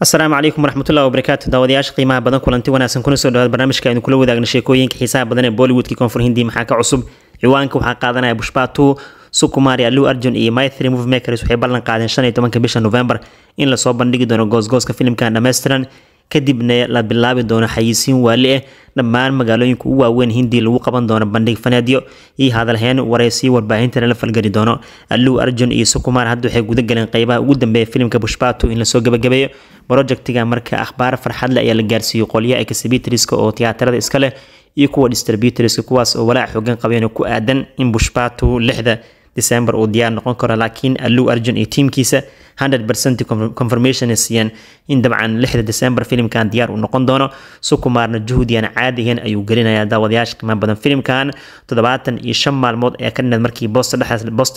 assalaamu calaykum waraxmatullahi wabarakaatu daawadayaasha qiimaha badan kulanti wanaagsan kuna soo dhawaad barnaamijka aynu kula wadaagna sheekooyinka xiisaha badan ee bollywoodka koonfur hindi maxaa ka cusub ciwaanka waxaa qaadanaya bushbatu sukumari alu arjun iyo mythry movemakers waxay ballan qaadeen shan iyo tobanka bisha novembar in lasoo bandhigi doono goosgooska filimkan dhammaystiran kadibna la bilaabi doono xayisiin waali ah dhammaan magaalooyinka u waaweyn hindii lagu qaban doono bandhig faneedyo iyo hadalheen waraysiyo warbaahintana la falgeli doono aluu arjun iyo sukumaar hadda waxay guda galeen qeybaha ugu dambeeya filimka bushbaato in lasoo gabagabeeyo projectiga marka akhbaar farxad ayaa la gaarsiiyey qolyaha exhibitriska oo tiyaatarada iska iyo kuwa distributorska kuwaas oo walaac xoogan qabeen ku aadan in bushbaato lixda disembar uu diyaar noqon karo laakiin aluu arjun iyo tiimkiisa confirmationa siiyaan in dabcan lixda december filimkan diyaar uu noqon doono sukumaarna juhdiyan caadi ayuu gelinayaa daawadayaasha qiimaan badan filimkan toddobaatan iyo shan maalmood ee ka dhinaad markii boster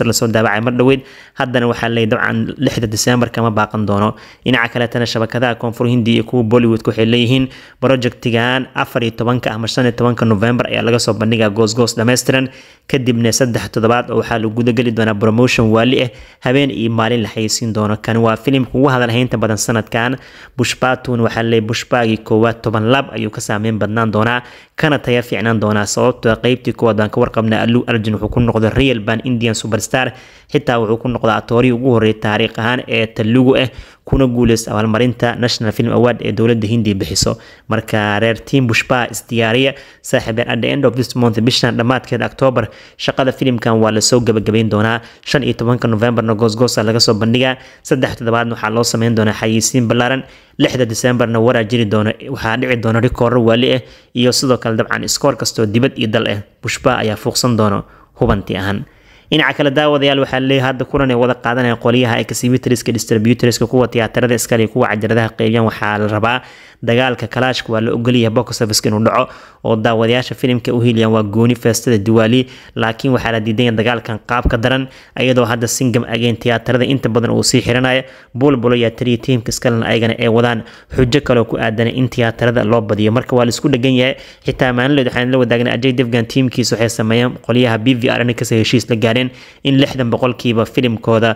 lasoo daabacay mar dhoweyd haddana waxaa leeyay dabcan lixda december kama baaqan doono dhinaca kaletana shabakadaha koonfur hindi iyo kuwa bollywoodka waxay leeyihiin projectigan afar iyo tobanka ama shan iyo tobanka november ayaa laga soo bandhigaa goosgoos dhammaystiran kadibna saddex toddobaad oo waxaa lagu gudageli doonaa promotion waali ah eh, habeen iyo maalin la xayeysiin doono doono kan waa filimka ugu hadal haynta badan sanadkan bushbatun waxaa leey bushbaagii koowaad toban lab ayuu ka saameyn badnaan doonaa kana taya fiicnaan doonaa sababtoa ah qeybtii koowaad baan ka warqabnaa alu arjin wuxuu ku noqdo real ban indian superstar xitaa wuxuu ku noqdaa atoorihii ugu horreeyay taariikh ahaan ee talugu ah eh kuna guuleysta abaalmarinta national film award ee dowladda hindiya bixiso marka reer tiam bushba isdiyaariya saaxiibeen at the end of this month bishan dhammaadkeed octoobar shaqada filimkan waa lasoo gabagabeyn doonaa shan iyo tobanka novembarna goosgoosa laga soo bandhigaa saddex toddobaadna waxaa loo sameyn doonaa xayiisiin ballaaran lixda decemberna waraa jiri doono waxaa dhici doona rikoorro waali ah eh. iyo sidoo kale dabcan iskoor kastoo dibad iyo dal ah eh, bushba ayaa fuuqsan doono hubanti ahaan dhinaca kale daawadayaal waxaa leeyahay hadda kulan ay wada qaadanaya qolyaha exibitriska distributorska kuwa tiyaatarada iskale kuwa cajaradaha qeybiyaan waxaa la rabaa dagaalka kalaashka waa la ogolyahay box office inuu dhaco oo daawadayaasha filimka u heliyaan waa gooni feestada diwaali laakiin waxaa la diidanya dagaalkan qaab daran iyadoo hadda singam ageen tiyaatarada inta badan uu sii xiranaya buulbulo yaa tariya tiimka skalena ayagana ay wadaan xujo kaloo ku aadana in tiyaatarada loo badiyo marka waa laisku dhegan yahay xitaa maanileed waxaan la wadaagna ajay defgan tiimkiisa waxay sameeyeen qolyaha b v r ninkasa heshiis la gaareen in lixdan boqolkiiba filimkooda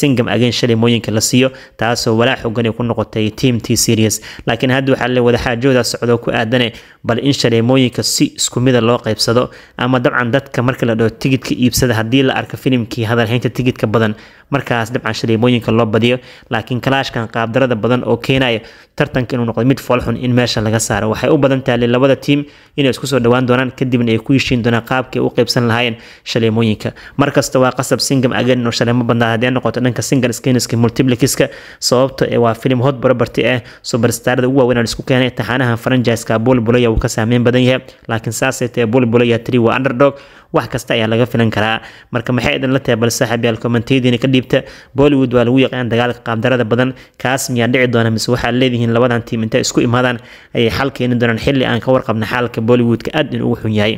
singam ageen shalay mooyinka la siiyo taasoo walaa xogan ay ku noqotay tiim t series laakiin had waxaa le wadaxaajooda socdo ku aadane bal in shareemooyinka si isku mida loo qaybsado ama dabcan dadka marka la dhaho tigidka iibsada haddii la arko filimkii hadalhaynta tigidka badan markaas dabcan shareemooyinka loo badiyo laakiin kalaashkan qaabdarada badan oo keenaya tartanka inuu noqdo mid foolxun in meesha laga saaro waxay u badan tahay labada tiim inay isku soo dhawaan doonaan kadibna ay ku heshiin doonaan qaabkay u qaybsan lahaayeen shaleemooyinka markasta waa qasab singam again oo shaleemo badnaa haddii noqoto dhanka single skiniska multiplikiska sababto ee ah waa filim hod barobarti ah subarstaarada ugu waaweyn isku keenay taxaanahan faranjaiska bulbulaya uu ka saameyn badan yahay laakiin saasay tae bulbulaya tri waa underdog wax kasta ayaa laga filan karaa marka maxay idin la tahay bal saaxiibyaal kommentiyadiina ka dhiibta bollywood waa lagu yaqaan dagaalka qaabdarada badan kaas miyaa dhici doona mise waxaad leedihiin labadan tiim intay isku imaadaan ayay xal doonaan xilli aan ka warqabna xaalka bollywoodka aad in ugu xun yahay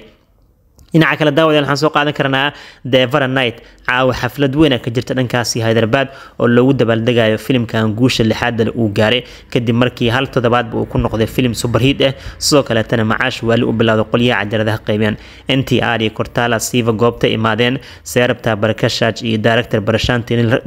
dhinaca kale daawadayaal waxaan soo qaadan karnaa the night caawa xaflad weyna ka jirta dhankaasi hyderabad oo loogu dabaaldegayo filimkan guusha lixaadana uu gaaray kadib markii hal toddobaadba uu ku noqday filim subarhiid ah eh, sidoo kaleetana macaash waali u bilowda qolyaha cajaladaha qaybeen n t r iyo kortaala siiva goobta imaadeen seerabta barakashaaj iyo director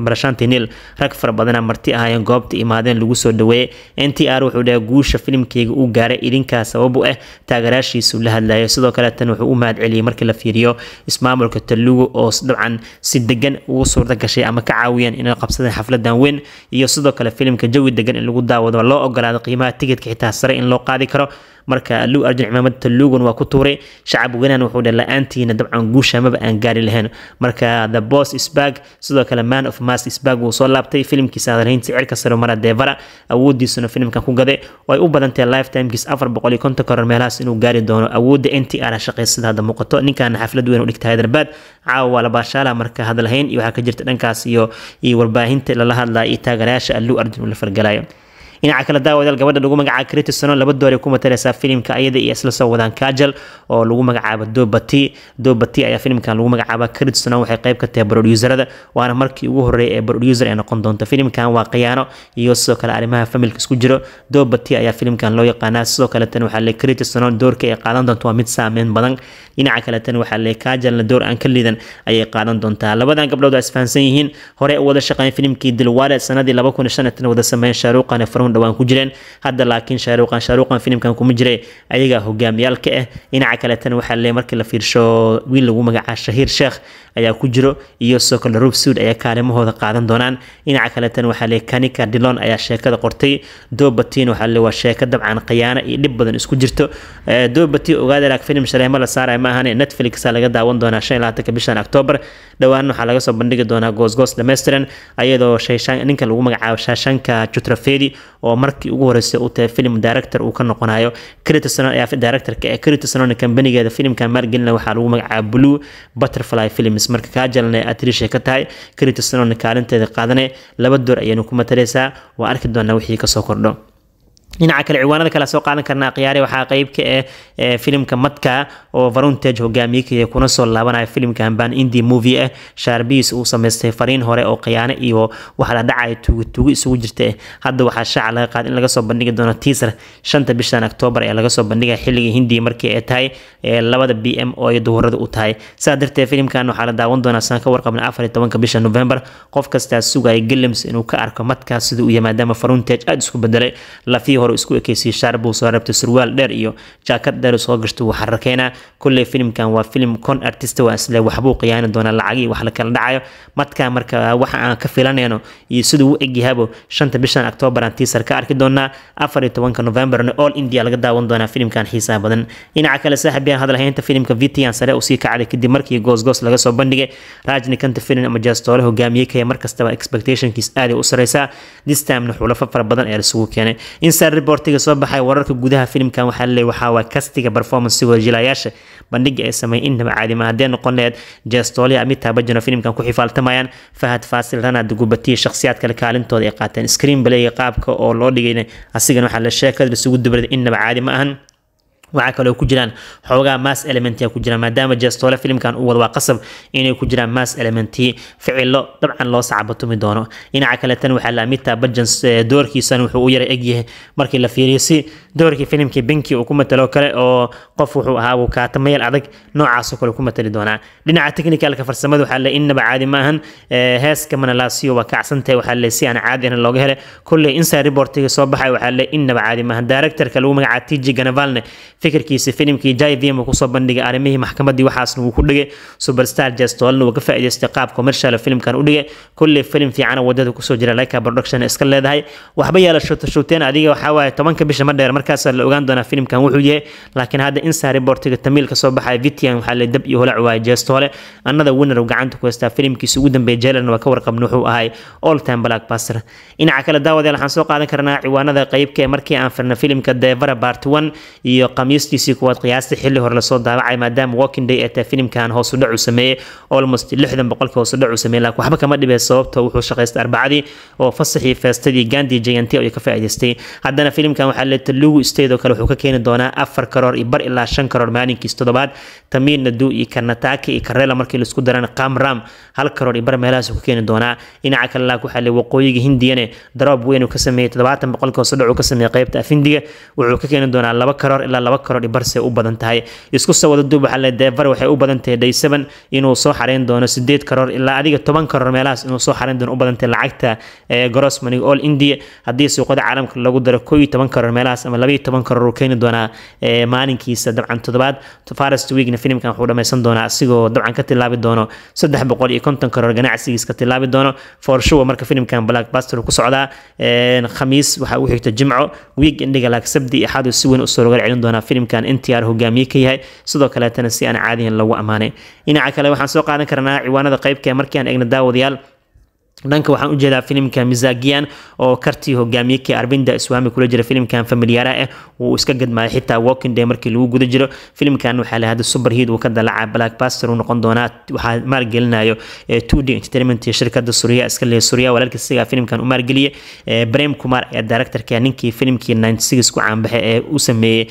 barashantinil rag fara badana marti ahaayeen goobta imaadeen lagu soo dhaweeyey n t r wuxuu dhahay guusha filimkeyga uu gaaray idinkaa sabab u ah eh, taageeraashiisuu la hadlayay sidoo kaleetana wuxuu u mahadceliyey markii la fiiriyo ismaamulka tallugu oo dabcan si degan ugu suurta gashay ama ka caawiyeen inay qabsadeen xafladan weyn iyo sidoo kale filimka jawi degan in lagu daawado loo ogolaado qiimaha tikidka xitaa sare in loo qaadi karo marka lug arjun cimaamada lugan waa ku tuuray shacab weynaan wuxuu dhe la-aantiina dabcan guusha aan gaari lahayn marka the bos sbag sidoo kale man of mas sbag wuu soo laabtay filimkiisa hadalhaynta cirka sare mara devara awoodiisuna filimkan ku gade way u badantay lifetimekis afar boqol iyo konton koror meelahaas inuu gaari doono awoodda n t r shaqaysada hadda muuqato ninkan xaflad weyn u dhigta hyderabad caawa waa labaashaala marka hadalhayn iyo waxaa ka jirta dhankaas iyo iyo warbaahinta lala hadlaya iyo taageerayaasha lug arjun la fargalayo dhinaca kale daawadaal gabadha lagu magacaaba critisono laba door ay ku mataleysaa filimka ayada iyo isla soo wadaan kajal oo lagu magacaaba dobati dobati ayaa filimkan lagu magacaaba critisono waxay qayb ka tahay producerada waana markii ugu horeeyay ee producer ay noqon doonto filimkan waa khiyaano iyo sidoo kale arrimaha familka isku jiro dobati ayaa filimkan loo yaqaanaa sidoo kale waxaa le critisono doorka ay qaadan doonto waa mid saameyn badan dhinaca kale waxaa le kajalna door aan ka liidan ayay qaadan doontaa labadan gabdhood waa isfahansan yihiin hore u wada shaqeyn filimkii dilwaale sanadii wada sameyn shaaruuqane farhun kun dhowaan ku jireen hadda laakiin shaaruuqan shaaruuqan filimkan kuma jire ayagaa hogaamiyaal ka ah eh. dhinaca kale tan waxaa le markii la fiirsho wiil lagu magacaa shahiir sheekh ayaa ku jiro iyo socolaruub suud ayaa kaalimahooda qaadan doonaan dhinaca kaleetana waxaa leey kanika dilon ayaa sheekada qortay dobatin waxaa leey waa sheeko dabcan khiyaano iyo dhib badan isku jirto eh, dobati ogaada laag filim shaleema la saaraya ma ahane laga daawan doonaa shan iyo bishan octoobar dhowaan waxaa laga soo bandhigi doonaa goosgoos dhammaystiran ayadoo shayshaan ninka lagu magacaabo shaashanka jutrafedi oo markii ugu horeysay uu tahay film director uu ka noqonayo critisonon ayaa directorka ee critisonon kambanigeeda filimka maalgelinaya waxaa lagu magacaaba blue butterfly films dennis marka kaajalane aad hiriishay ka tahay karitasnona kaalinteeda qaadane laba door ayaynu ku matalaysaa waa arki doonaa wixii kasoo kordho dhinaca kale ciwaanada kale soo qaadan karnaa khiyaari waxaa qeyb ka ah eh, eh, filimka madka oo varuntage hogaamiye kuna soo laabanaya filimka hambaan indi movie ah eh, shaarbiis uu samaystay fariin hore oo khiyaano iyo waxdhadhacaya tuugatuugo isugu jirta hadda waxaa shaaca laga qaada in laga soo bandhigi doono tiisar shanta bishan octoobar ee laga soo bandhigaya xilliga hindiya markii ay tahay labada b m oo ay duhurada u tahay sidaa darteed filimkan waxaa la daawan doonaa sana warqabna afar iyo tobanka bisha november qof kastaa sugaya gilims inuu ka arko madkaas sida uu yimaadaama faruntage aada isku bedelay lafiyo hore isku ekeysay shaarbuu soo surwaal dheer iyo jaakad dheer soo gashta wuu xarakeynaa kulley filimkan waa filim kon artista waa isle waxbuu qiyaani doonaa lacagii wax la kala dhacayo madkaa marka waxa aan ka filanayno iyo siduu u egyahabo shanta bishan octoobaran tiisar ka arki doonaa afar iyo tobanka novembarna all india laga daawan doonaa filimkan xiisaha badan dhinaca kale saaxiibyahan hadalhaynta filimka vitian sare usii kacday kadib markii goosgoos laga soo bandhigay rajnikanta filim ama jaastoole hogaamiyey kaya markastaba expectationkiis aaday u sareysaa distamna xulafo fara badan ee laisugu keenay reportiga soo baxay wararka gudaha filimkan waxaa laleey waxaa waa kastiga performancesigooda jilayaasha bandhiga ay sameeyay innaba caadima haddee noqon laheed jeestoolia amitabajano filimkan ku xifaaltamayaan fahad faasil ranaad gubatiya shakhsiyaadkale kaalintooda ay qaateen screen qaabka oo loo dhigayna asigana waxaa la sheekada isugu dubrada innaba caadi ma ahan waxaa kaloo ku jiraan xoogaa mass elementi ku jiraan maadaama jestoole filimkan uu wada waa qasab inay ku jiraan mass elementy ficilo dabcan loo sacbatumi doono dhinaca kale tan waxaa laamid taa bajan eh, doorkiisana wuxuu u yara egyahay markii la fiiriyo si doorkii filimkii binki uu ku matalo kale oo qof wuxuu ahaa wukaata mayal adag noocaasoo kale ku matali doonaa dhinaca technicalka farsamada waxaa le innaba caadi ma ahan eh, heeska manalaasiyo waa kacsantahay waxaa le si aan caadi ahna looga hele kulley insa reportiga soo baxay waxaa le innaba caadi maahan directorka lagu magacaaba tiji ganavalne fikirkiisa filimkii jivm uu kusoo bandhigay arrimihii maxkamaddii waxaasna wuu ku dhigay superstar jestoolna wuu ka faa'iidaystay qaab commercial filimkan u dhigay kulley filim fiicana waddada kusoo jira lika production iska leedahay waxba yeela adiga waxaa waaye tobanka bisha ma dheer markaasaa la ogaan doonaa filimkan wuxuu yahay laakiin hadda insa rebortiga tamiilka soo baxaya vitian waxaa la dab iyo holac waaya jeestoole annada winner gacanta ku haystaa filimkiisa ugu dambeeya jailan waa ka warqabna wuxuu ahay all time blackbuster dhinaca kale daawadayaal waxaan soo qaadan karnaa ciwaanada qeybka markii aan firna filimka devara part one iyo khamiistiisii kuwaad qiyaasta xilli hore lasoo daabacay maadaama walking day ee filimkan hoosu dhac sameeyey almost lixdan boqolkii hoosu dhac sameeyey laakiin waxba kama dhibee sababta wuxuu shaqaystay arbacadii oo fasaxii feestadii gandhi jayantia uu ka faa'idaystay haddana filimkan waxaa le duugu isteedoo kale wuxuu ka keeni doonaa afar karoor iyo bar ilaa shan karoor maalinkiis toddobaad tamiina duu iyo kanataake iyo kareela markii laisku darana qamram hal karoor iyo bar meelahaasu ka keeni doonaa dhinaca kalena ku xallay waqooyiga hindiyane daroob weyn uu ka sameeyey toddobaatan boqolkiiba saddex uu ka sameeyey qaybta afindiga wuxuu ka keeni doonaa laba karoor ilaa laba karoor iyo barse u badan tahay isku sawada duub waxaa le deevar waxay u badan tahay day inuu soo xareyn doono sideed karoor ilaa adiga toban karoor meelahaas inuu soo xareyn doono u badan tahay lacagta eh, grossmaniga all india haddii suuqada caalamka lagu daro koob iyo toban karoor meelahaas ama labayo toban karoor keeni doonaa maalinkiisa dabcan toddobaad farest weekna filimkan wuxuu dhameysan doonaa asigoo dabcan ka tilaabi doono saddex boqol iyo konton karoor ganacsigiis ka tilaabi doono forshowa marka filimkan blackbuster ku socdaa khamiis waxaa ugu xigta jimco wiig indhiga laak sabdi iyo si weyn usoo rogaal celin doonaa filimkan intiyaar hogaamiye ka yahay sidoo kaleetana si aan caadihin lagu ammaanay dhinaca kale waxaan soo qaadan karnaa ciwaanada qeybka markii aan egna daawadayaal dhanka waxaan ujeedaa filimka misagiyan oo kartii hogaamiye arbinda iswaami kula jira filimkan familiyaara ah wuu iska gadmaya xitaa walking day markii lagu guda jiro filimkan waxaa la hada superheat uu ka dalaca blackbuster uu noqon doonaa waxaa maalgelinayo eh, two d entertainment shirkada suriya iska leeya suriya walaalka sigaa filimkan u maalgeliye eh, brem kumar ee directorka ah. ninkii filimkii ninety six ku caanbaxe ee u sameeyey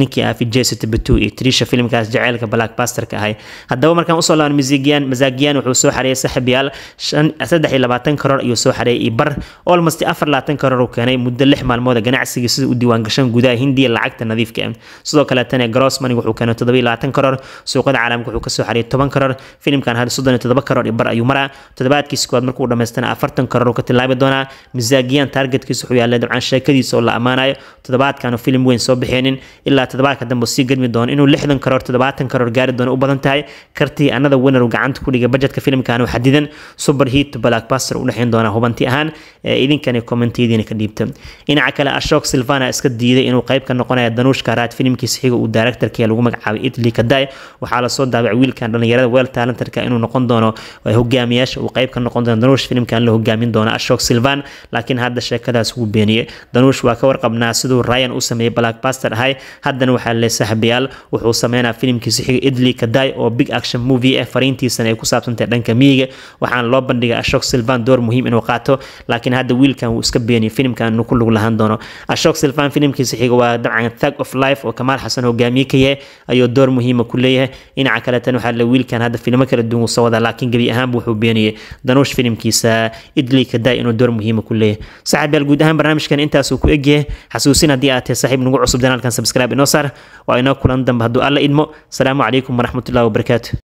ninkii afi jesse tabatu iyo trisha filimkaas jaceylka blackbusterka ahay haddaba markaan usoo laaban misagiyan wuxuu soo xareeyay saaxiib saddex iyo labaatan karoor ayuu soo xareeyay ibar olmost afar labaatan karoor uu keenay muddo lix maalmooda ganacsiga sida u diiwaangashan gudaha hindiya lacagta nadiifka ah. sidoo kaleetana grossman wuxuu keenay toddobiyo labaatan karoor suuqada caalamka wuxuu kasoo xareeyay toban karoor filimkan hadda soddon iyo toddoba karoor ibar ayuu maraa toddobaadkiisa koowaad markuu dhamaystana afartan karoor uu ka tilaabi doonaa misaagiyan targetkiisa wuxuu yaalay dabcan sheekadiisa oo la ammaanayo toddobaadkan filim weyn soo bixeenin ilaa toddobaadka dambe sii gadmi doono inuu lixdan karoor toddobaatan karoor gaari doono u badan tahay kartii anada winner uu gacanta ku dhigay bajetka filimkan oo xadidan super heat black lasar udhexeyn doonaa hubanti ahaan idinkani kommentiyadiina ka dhiibta dhinaca kale ashok silvana iska diiday inuu qayb ka noqonaya danuushka raad filimkiisa xiga uu daaraktarka ee lagu magacaabay italy kadae waxaa lasoo daabacay wiilkan dhallinyarada weel taalantarka inuu noqon doono hogaamiyaasha uu qayb ka noqon doono danuush filimkan la hogaamin doono ashok silvan laakiin hadda sheekadaas ugu beeniyey danuush waa ka warqabnaa siduu ryan u sameeyey blackbuster ahay haddana waxaa le saxbayaal wuxuu sameynaa filimkiisa xiga italy kadae oo big action movie ah fariintiisana ay ku saabsantay dhanka miyiga waxaana loo bandhigay ashok silvan silvan door muhiim inuu qaato laakiin hadda wiilkan wuu iska beeniyay filimkan ku lug lahaan doono ashok silvan filimkiisa xiga waa dabcan thag of life oo kamaal xasan hogaamiye ka yahay ayuu door muhiima ah ku leeyahay dhinaca kaleetan waxaa la wiilkan hadda filmo kala duwan soo wadaa laakiin gebi ahaanba wuxuu beeniyay danuush filimkiisa idli kaday inuu door muhiima ah ku leeyahay saaxiib yaal guud ahaan barnaamijkan intaasuu ku egyahay xasuusin haddii aad tahay saaxiib nagu cusub janaalkan subscribe inoo saar waa inoo kulan dambe hadduu alla idmo asalaamu calaykum waraxmatullahi wabarakaatu